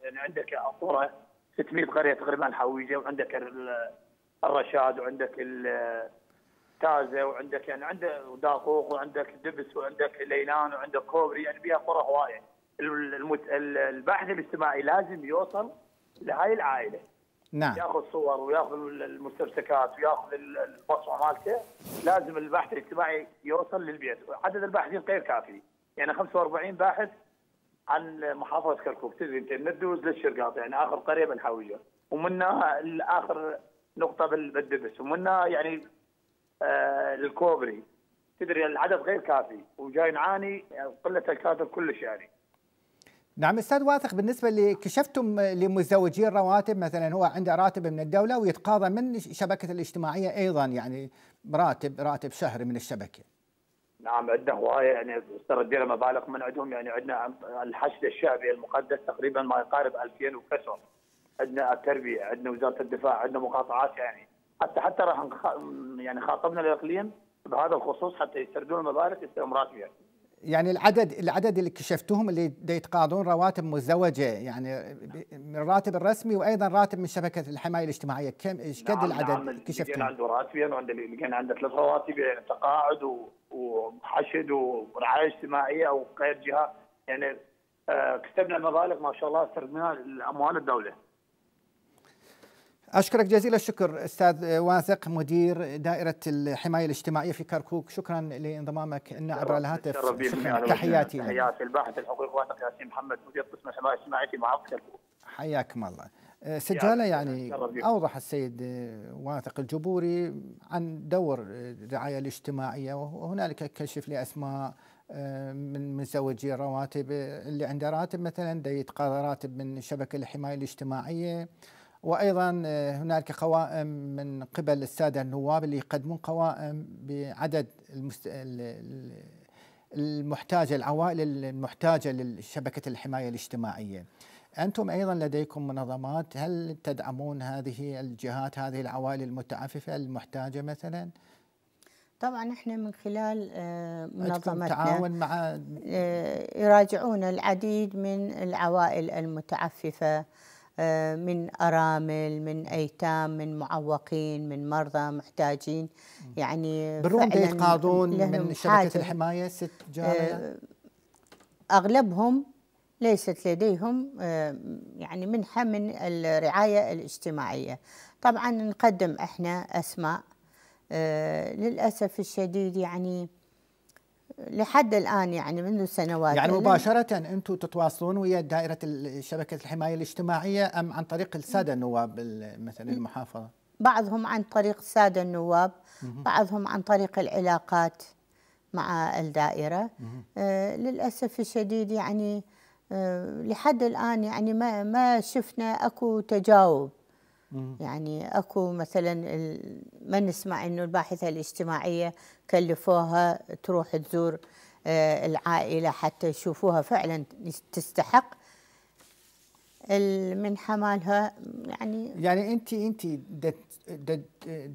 يعني عندك القرى 600 قريه تقريبا حويجه وعندك الرشاد وعندك تازه وعندك يعني عندك داقوق وعندك دبس وعندك ليلان وعندك كوبري يعني بيها قرى هوايه الباحث الاجتماعي لازم يوصل لهاي العائله نعم ياخذ صور وياخذ المستمسكات وياخذ البصمه مالته لازم الباحث الاجتماعي يوصل للبيت عدد الباحثين غير كافي يعني 45 باحث عن محافظه كركوك تدري انت من الدوز للشرقاط يعني اخر قريه بنحوجه ومنها اخر نقطه بالدبس ومنا يعني آه الكوبري تدري العدد غير كافي وجاي نعاني قله الكادر كلش يعني نعم استاذ واثق بالنسبه اللي كشفتم لمزدوجي الرواتب مثلا هو عنده راتب من الدوله ويتقاضى من شبكه الاجتماعيه ايضا يعني راتب راتب شهري من الشبكه. نعم عندنا هوايه يعني استردينا مبالغ من عندهم يعني عندنا الحشد الشعبي المقدس تقريبا ما يقارب 2000 وكسر. عندنا التربيه، عندنا وزاره الدفاع، عندنا مقاطعات يعني حتى حتى راح يعني خاطبنا الاقليم بهذا الخصوص حتى يستردون المبالغ استمرار فيها. يعني العدد العدد اللي كشفتوهم اللي يتقاضون رواتب مزدوجه يعني من الراتب الرسمي وايضا راتب من شبكه الحمايه الاجتماعيه كم ايش قد نعم العدد نعم كشفتوهم؟ عنده راتبين وعنده كان عنده ثلاث رواتب يعني تقاعد وحشد ورعايه اجتماعيه او غير يعني آه، كتبنا المبالغ ما شاء الله استردناها لاموال الدوله. أشكرك جزيل الشكر أستاذ واثق مدير دائرة الحماية الاجتماعية في كركوك شكرا لانضمامك لنا عبر الهاتف شكرا تحياتي تحياتي الباحث الحقوقي واثق ياسين محمد مدير قسم الحماية الاجتماعية في معرض كركوك حياكم الله سجالة يعني أوضح السيد واثق الجبوري عن دور الرعاية الاجتماعية وهنالك كشف لأسماء آه، من مزوجي الرواتب اللي عنده راتب مثلا يتقاضى راتب من شبكة الحماية الاجتماعية وايضا آه، هنالك قوائم من قبل الساده النواب اللي يقدمون قوائم بعدد المست... المحتاجه العوائل المحتاجه لشبكه الحمايه الاجتماعيه. انتم ايضا لديكم منظمات هل تدعمون هذه الجهات هذه العوائل المتعففه المحتاجه مثلا؟ طبعا احنا من خلال آه، منظمتنا تعاون مع آه، يراجعون العديد من العوائل المتعففه آه، من أرامل من أيتام من معوقين من مرضى محتاجين يعني بالرغم من قانون من شركة الحماية ست جارية آه، أغلبهم ليست لديهم آه، يعني منحة من الرعاية الاجتماعية طبعا نقدم احنا أسماء للأسف الشديد يعني لحد الان يعني منذ سنوات يعني مباشره انتم تتواصلون ويا دائره شبكه الحمايه الاجتماعيه ام عن طريق الساده النواب مثلا المحافظه؟ بعضهم عن طريق الساده النواب، بعضهم عن طريق العلاقات مع الدائره. آه للاسف الشديد يعني آه لحد الان يعني ما ما شفنا اكو تجاوب يعني اكو مثلا ما نسمع انه الباحثه الاجتماعيه كلفوها تروح تزور آه، العائله حتى يشوفوها فعلا تستحق المنحه مالها يعني يعني انت انت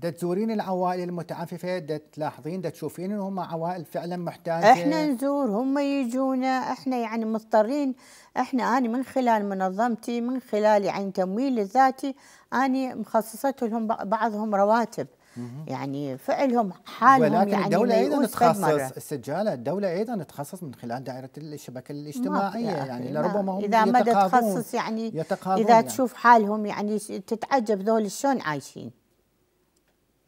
تزورين العوائل المتعففه تلاحظين تشوفين ان هم عوائل فعلا محتاجه احنا نزور هم يجونا احنا يعني مضطرين احنا انا من خلال منظمتي من خلال يعني تمويل الذاتي انا مخصصت لهم بعضهم رواتب يعني فعلهم حالهم ولكن يعني الدولة أيضا تخصص السجالة الدولة أيضا تخصص من خلال دائرة الشبكة الاجتماعية يعني لربما هم إذا ما تخصص يعني إذا يعني. تشوف حالهم يعني تتعجب ذول شلون عايشين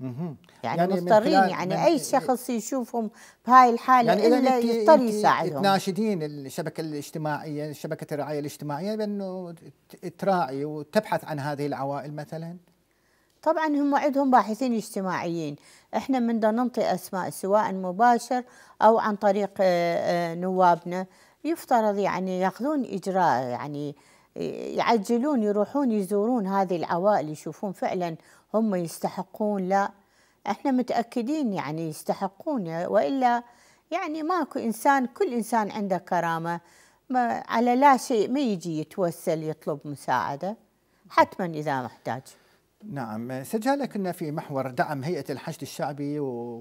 يعني, يعني مضطرين يعني اي شخص يشوفهم بهاي الحاله يعني الا يضطر يساعدهم تناشدين الشبكه الاجتماعيه شبكه الرعايه الاجتماعيه بانه تراعي وتبحث عن هذه العوائل مثلا طبعا هم عندهم باحثين اجتماعيين احنا من ننطي اسماء سواء مباشر او عن طريق آه، آه، نوابنا يفترض يعني ياخذون اجراء يعني يعجلون يروحون يزورون هذه العوائل يشوفون فعلا هم يستحقون لا احنا متأكدين يعني يستحقون وإلا يعني ماكو إنسان كل إنسان عنده كرامة ما على لا شيء ما يجي يتوسل يطلب مساعدة حتما إذا محتاج نعم سجالة كنا في محور دعم هيئة الحشد الشعبي و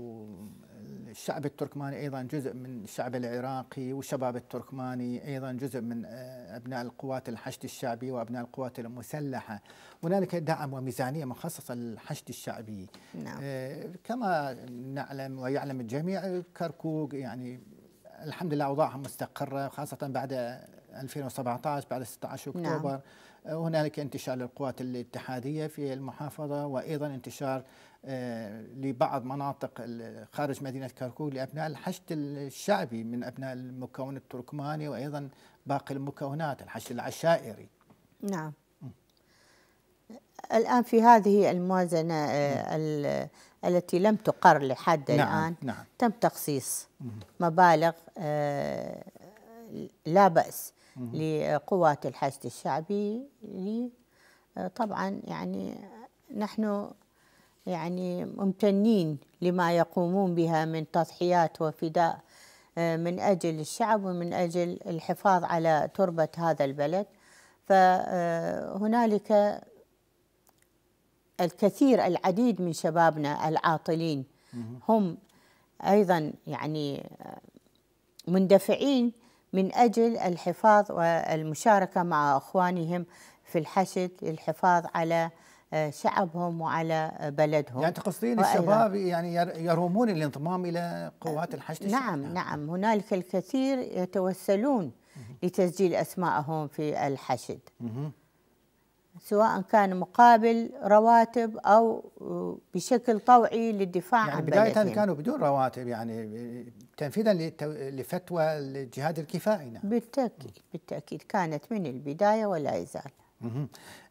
الشعب التركماني ايضا جزء من الشعب العراقي والشباب التركماني ايضا جزء من آه، ابناء القوات الحشد الشعبي وابناء القوات المسلحه هنالك دعم وميزانيه مخصصه للحشد الشعبي نعم. آه، كما نعلم ويعلم الجميع كركوك يعني الحمد لله اوضاعها مستقره خاصه بعد 2017 بعد 16 نعم. اكتوبر نعم. هنالك انتشار للقوات الاتحاديه في المحافظه وايضا انتشار آه، لبعض مناطق خارج مدينة كركوك لأبناء الحشد الشعبي من أبناء المكون التركماني وأيضا باقي المكونات الحشد العشائري نعم الآن في هذه الموازنة آه، التي لم تقر لحد نعم الآن نعم تم تخصيص مبالغ آه، لا بأس لقوات الحشد الشعبي طبعا يعني نحن يعني ممتنين لما يقومون بها من تضحيات وفداء آه، من أجل الشعب ومن أجل الحفاظ على تربة هذا البلد فهنالك آه، الكثير العديد من شبابنا العاطلين هم أيضا يعني آه، مندفعين من أجل الحفاظ والمشاركة مع أخوانهم في الحشد للحفاظ على آه، شعبهم وعلى آه، بلدهم يعني تقصدين الشباب يعني يرومون الانضمام إلى قوات الحشد نعم الشعب. نعم. نعم هنالك الكثير يتوسلون لتسجيل أسماءهم في الحشد سواء كان مقابل رواتب او آه، بشكل طوعي للدفاع يعني عن بداية بلدهم. كانوا بدون رواتب يعني تنفيذا لفتوى الجهاد الكفائي نعم. بالتاكيد بالتاكيد كانت من البدايه ولا يزال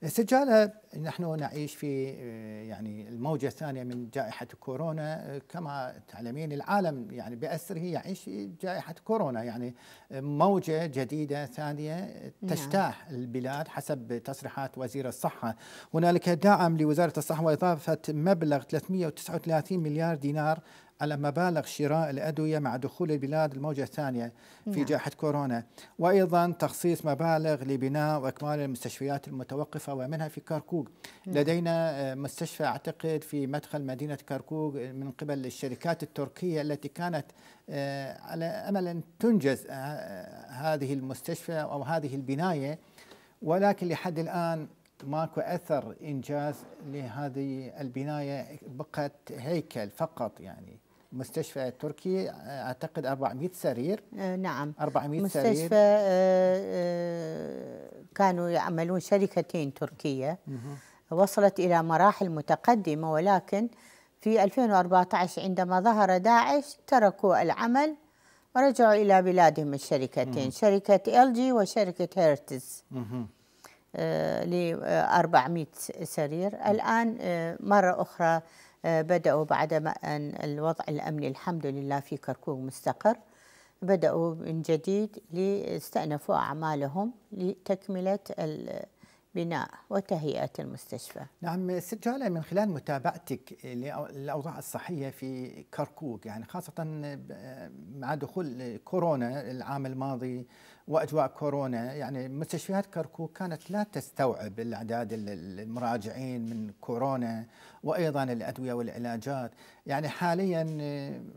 سجالة نحن نعيش في آه، يعني الموجة الثانية من جائحة كورونا آه، كما تعلمين العالم يعني بأسره يعيش جائحة كورونا يعني آه، موجة جديدة ثانية نعم. تجتاح البلاد حسب تصريحات وزير الصحة هنالك دعم لوزارة الصحة وإضافة مبلغ 339 مليار دينار على مبالغ شراء الأدوية مع دخول البلاد الموجة الثانية في نعم. جائحة كورونا وأيضا تخصيص مبالغ لبناء وإكمال المستشفيات المتوقفة ومنها في كركوك نعم. لدينا آه، مستشفى أعتقد في مدخل مدينة كركوك آه، من قبل الشركات التركية التي كانت آه، على أمل أن تنجز هذه المستشفى أو هذه البناية ولكن لحد الآن ماكو اثر انجاز لهذه البنايه بقت هيكل فقط يعني مستشفى التركي اعتقد 400 سرير آه، نعم 400 مستشفى سرير مستشفى آه، آه، كانوا يعملون شركتين تركيه وصلت الى مراحل متقدمه ولكن في 2014 عندما ظهر داعش تركوا العمل ورجعوا الى بلادهم الشركتين شركه ال جي وشركه هيرتز ل 400 سرير الان مره اخرى آه، بدأوا بعدما أن الوضع الأمني الحمد لله في كركوك مستقر بدأوا من جديد ليستأنفوا أعمالهم لتكملة بناء وتهيئة المستشفى نعم ست من خلال متابعتك للأوضاع الصحية في كركوك يعني خاصة مع دخول كورونا العام الماضي واجواء كورونا يعني مستشفيات كركوك كانت لا تستوعب الاعداد المراجعين من كورونا وايضا الادويه والعلاجات يعني حاليا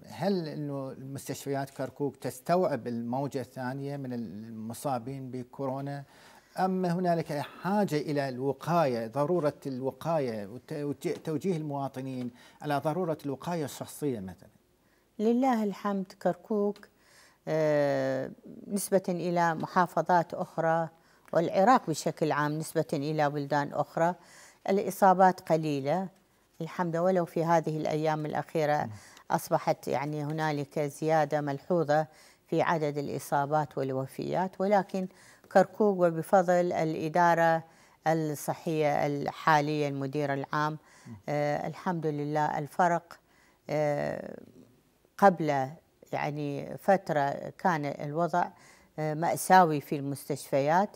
هل انه مستشفيات كركوك تستوعب الموجه الثانيه من المصابين بكورونا ام هنالك حاجة إلى الوقاية ضرورة الوقاية وتوجيه المواطنين على ضرورة الوقاية الشخصية مثلا لله الحمد كركوك آه، نسبة إلى محافظات أخرى والعراق بشكل عام نسبة إلى بلدان أخرى الإصابات قليلة الحمد لله ولو في هذه الأيام الأخيرة أصبحت يعني هنالك زيادة ملحوظة في عدد الإصابات والوفيات ولكن كركوك وبفضل الإدارة الصحية الحالية المدير العام آه الحمد لله الفرق آه قبل يعني فترة كان الوضع آه، مأساوي في المستشفيات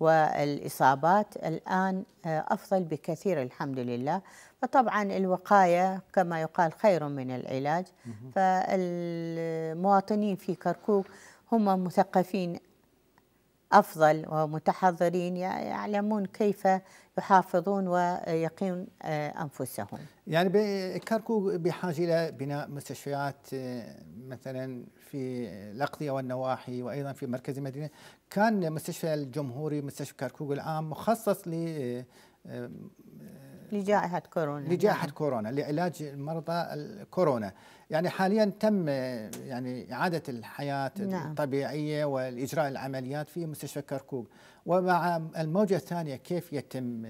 والإصابات الآن آه، أفضل بكثير الحمد لله فطبعا الوقاية كما يقال خير من العلاج فالمواطنين في كركوك هم مثقفين أفضل ومتحضرين يعلمون كيف يحافظون ويقين آه، أنفسهم يعني كركوك بحاجة إلى بناء مستشفيات آه، مثلا في الأقضية والنواحي وأيضا في مركز المدينة كان مستشفى الجمهوري مستشفى كركوك العام مخصص ل آه، لجائحة كورونا لجائحة نعم. كورونا لعلاج مرضى الكورونا يعني حاليا تم يعني إعادة الحياة نعم. الطبيعية والإجراء العمليات في مستشفى كركوك ومع الموجة الثانية كيف يتم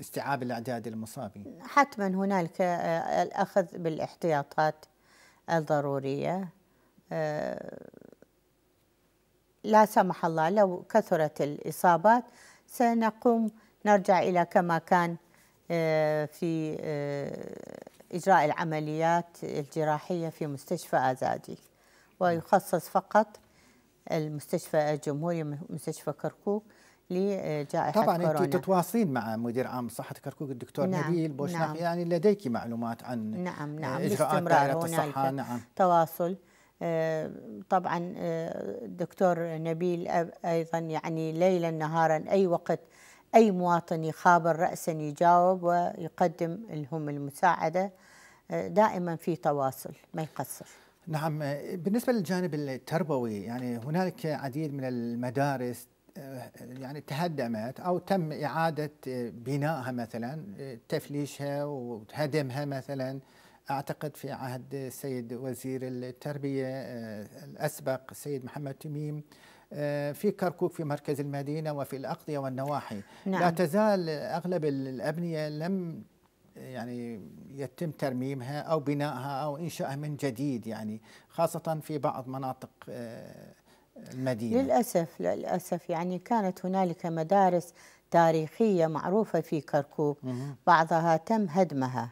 استيعاب الأعداد المصابين؟ حتما هنالك آه، الأخذ بالاحتياطات الضرورية آه، لا سمح الله لو كثرت الإصابات سنقوم نرجع إلى كما كان آه، في إجراء العمليات الجراحية في مستشفى آزادي نعم. ويخصص فقط المستشفى الجمهوري مستشفى كركوك لجائحة طبعا كورونا. انت تتواصلين مع مدير عام صحه كركوك الدكتور نعم نبيل بوشناق نعم يعني لديك معلومات عن نعم نعم اجراءات دائره الصحه نعم تواصل آه، طبعا الدكتور آه، نبيل ايضا يعني ليلا نهارا اي وقت اي مواطن يخابر راسا يجاوب ويقدم لهم المساعده آه، دائما في تواصل ما يقصر نعم آه، بالنسبة للجانب التربوي يعني هنالك عديد من المدارس آه، يعني تهدمت او تم اعاده آه، بنائها مثلا تفليشها وهدمها مثلا اعتقد في عهد السيد وزير التربيه الاسبق السيد محمد تميم في كركوك في مركز المدينه وفي الاقضيه والنواحي نعم. لا تزال اغلب الابنيه لم يعني يتم ترميمها او بنائها او انشائها من جديد يعني خاصه في بعض مناطق آه، المدينه للاسف للاسف يعني كانت هنالك مدارس تاريخية معروفة في كركوك بعضها تم هدمها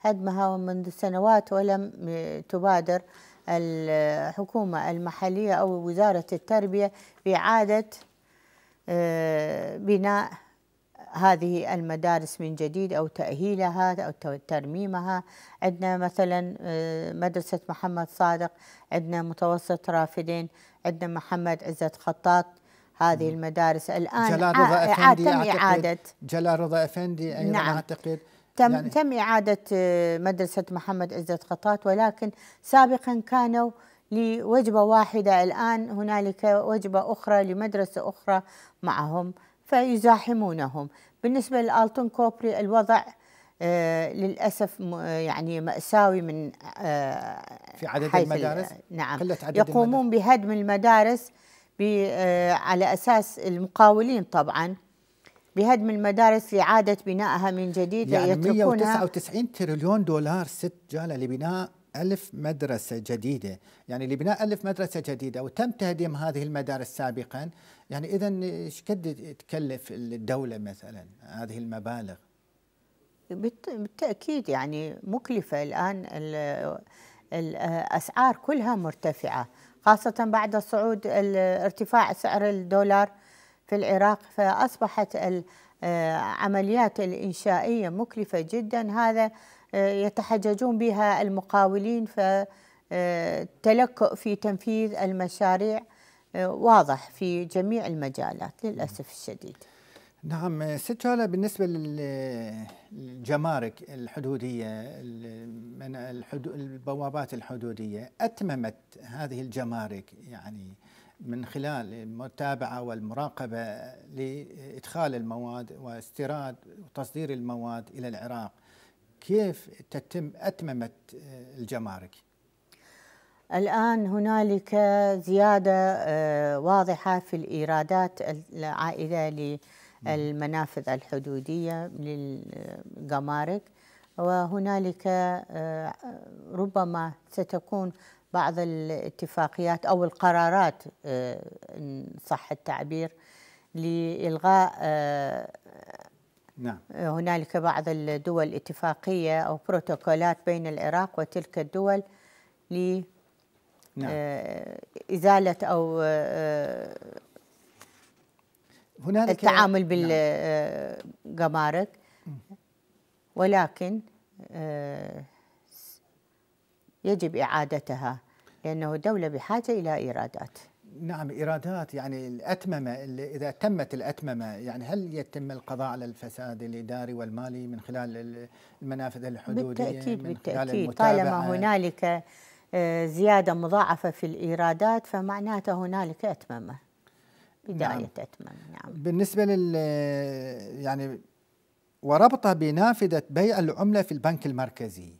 هدمها ومنذ سنوات ولم آه، تبادر الحكومة المحلية أو وزارة التربية بإعادة آه، بناء هذه المدارس من جديد أو تأهيلها أو ترميمها عندنا مثلا آه، مدرسة محمد صادق عندنا متوسط رافدين عندنا محمد عزت خطاط هذه المدارس الآن جلال رضا أفندي تم إعادة جلال رضا أفندي أيضا نعم. أعتقد تم يعني تم إعادة آه، مدرسة محمد عزت خطاط ولكن سابقا كانوا لوجبة واحدة الآن هنالك وجبة أخرى لمدرسة أخرى معهم فيزاحمونهم بالنسبة للألتون كوبري الوضع آه، للأسف آه، يعني مأساوي من آه، في عدد المدارس نعم قلت عدد يقومون المدارس. بهدم المدارس على أساس المقاولين طبعا بهدم المدارس لإعادة بنائها من جديد يعني 199 تريليون دولار ست جالة لبناء ألف مدرسة جديدة يعني لبناء ألف مدرسة جديدة وتم تهديم هذه المدارس سابقا يعني إذا إيش قد تكلف الدولة مثلا هذه المبالغ بالتأكيد يعني مكلفة الآن الأسعار كلها مرتفعة خاصة بعد صعود ارتفاع سعر الدولار في العراق فأصبحت العمليات آه، الإنشائية مكلفة جدا هذا آه، يتحججون بها المقاولين فتلكؤ في تنفيذ المشاريع آه، واضح في جميع المجالات للأسف الشديد نعم آه، ست بالنسبة للجمارك الحدودية من البوابات الحدودية أتممت هذه الجمارك يعني من خلال المتابعة والمراقبة لإدخال المواد واستيراد وتصدير المواد إلى العراق كيف تتم أتممت آه، الجمارك؟ الآن هنالك زيادة آه، واضحة في الإيرادات العائدة للمنافذ الحدودية للجمارك وهنالك آه، ربما ستكون بعض الاتفاقيات أو القرارات إن صح التعبير لإلغاء نعم. آه، هنالك بعض الدول اتفاقية أو بروتوكولات بين العراق وتلك الدول لإزالة نعم. آه، أو آه، هنالك التعامل نعم. بالجمارك ولكن يجب إعادتها لأنه دولة بحاجة إلى إيرادات نعم إيرادات يعني الأتممة اللي إذا تمت الأتممة يعني هل يتم القضاء على الفساد الإداري والمالي من خلال المنافذ الحدودية بالتأكيد من بالتأكيد طالما هنالك آه، زيادة مضاعفة في الإيرادات فمعناته هنالك أتممة نعم. بداية نعم. أتممة نعم بالنسبة لل يعني وربطه بنافذة بيع العملة في البنك المركزي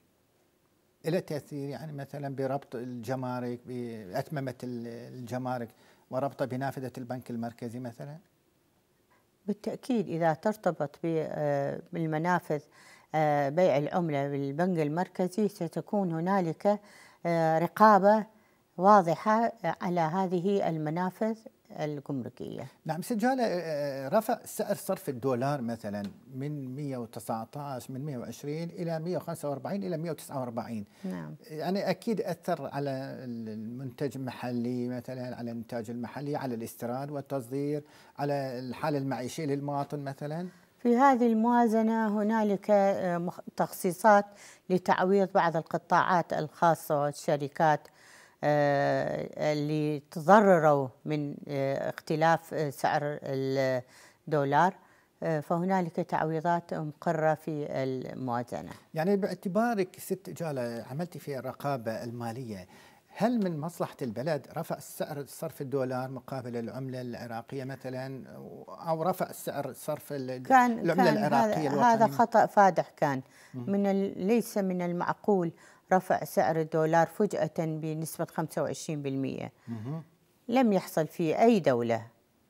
له تاثير يعني مثلا بربط الجمارك باتممه الجمارك وربطه بنافذه البنك المركزي مثلا؟ بالتاكيد اذا ترتبط آه، بالمنافذ آه، بيع العمله بالبنك المركزي ستكون هنالك آه، رقابه واضحه على هذه المنافذ الجمركية نعم سجالة آه، رفع سعر صرف الدولار مثلا من 119 من 120 إلى 145 إلى 149 نعم يعني أكيد أثر على المنتج المحلي مثلا على الإنتاج المحلي على الاستيراد والتصدير على الحالة المعيشية للمواطن مثلا في هذه الموازنة هنالك آه، تخصيصات لتعويض بعض القطاعات الخاصة والشركات آه، اللي تضرروا من آه، اختلاف آه، سعر الدولار فهنالك تعويضات مقرة في الموازنة يعني باعتبارك ست جالة عملتي في الرقابة المالية هل من مصلحة البلد رفع سعر صرف الدولار مقابل العملة العراقية مثلا أو رفع سعر صرف كان العملة كان العراقية هذا, هذا خطأ فادح كان من ليس من المعقول رفع سعر الدولار فجأة بنسبة 25% لم يحصل في أي دولة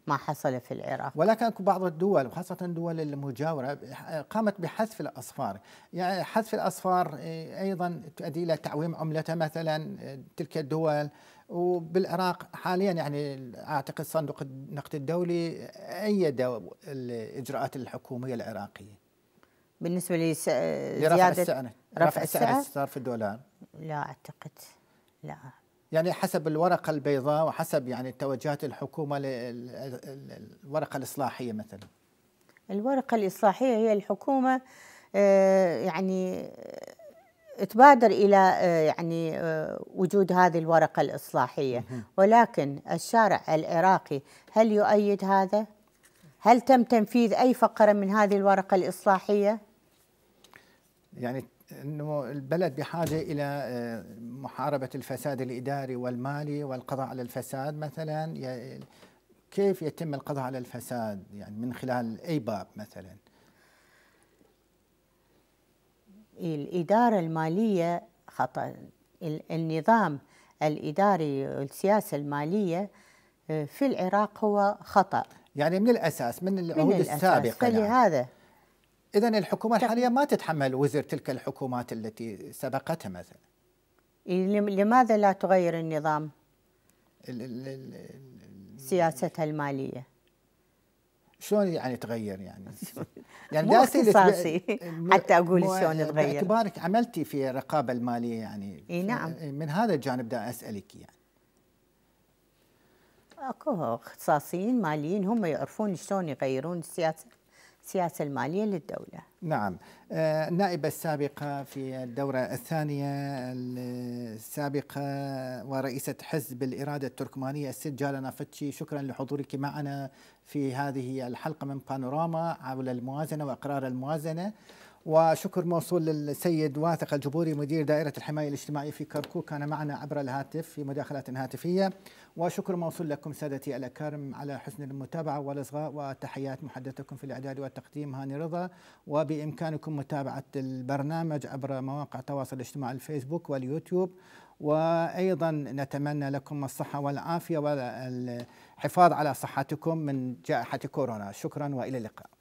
ما حصل في العراق ولكن اكو بعض الدول وخاصه الدول المجاوره قامت بحذف الاصفار، يعني حذف الاصفار إيه، ايضا تؤدي الى تعويم عملتها مثلا إيه، تلك الدول وبالعراق حاليا يعني اعتقد صندوق النقد الدولي ايد الاجراءات الحكوميه العراقيه. بالنسبه آه، رفع السعر رفع السعر صار في الدولار لا اعتقد لا يعني حسب الورقه البيضاء وحسب يعني توجهات الحكومه للورقه الاصلاحيه مثلا الورقه الاصلاحيه هي الحكومه آه، يعني آه، تبادر الى يعني وجود هذه الورقه الاصلاحيه ولكن الشارع العراقي هل يؤيد هذا؟ هل تم تنفيذ اي فقره من هذه الورقه الاصلاحيه؟ يعني انه البلد بحاجه الى آه، محاربه الفساد الاداري والمالي والقضاء على الفساد مثلا كيف يتم القضاء على الفساد يعني من خلال اي باب مثلا الاداره الماليه خطا النظام الاداري والسياسه الماليه آه، في العراق هو خطا يعني من الاساس من العهود السابقه فلهذا يعني. إذا الحكومة الحالية ما تتحمل وزر تلك الحكومات التي سبقتها مثلا لماذا لا تغير النظام سياستها المالية شلون يعني تغير يعني؟ [laughs] يعني مو اختصاصي حتى اقول شلون تغير باعتبارك عملتي في الرقابه الماليه يعني اي نعم من هذا الجانب دا اسالك يعني اكو اختصاصيين ماليين هم يعرفون شلون يغيرون السياسه السياسة المالية للدولة نعم آه، النائبة السابقة في الدورة الثانية السابقة ورئيسة حزب الإرادة التركمانية السيد جالا نافتشي شكرا لحضورك معنا في هذه الحلقة من بانوراما حول الموازنة وإقرار الموازنة وشكر موصول للسيد واثق الجبوري مدير دائرة الحماية الاجتماعية في كركوك كان معنا عبر الهاتف في مداخلات هاتفية وشكر موصول لكم سادتي الأكارم على حسن المتابعة والإصغاء وتحيات محدثكم في الإعداد والتقديم هاني رضا وبإمكانكم متابعة البرنامج عبر مواقع التواصل الاجتماعي الفيسبوك واليوتيوب وأيضا نتمنى لكم الصحة والعافية والحفاظ على صحتكم من جائحة كورونا شكرا وإلى اللقاء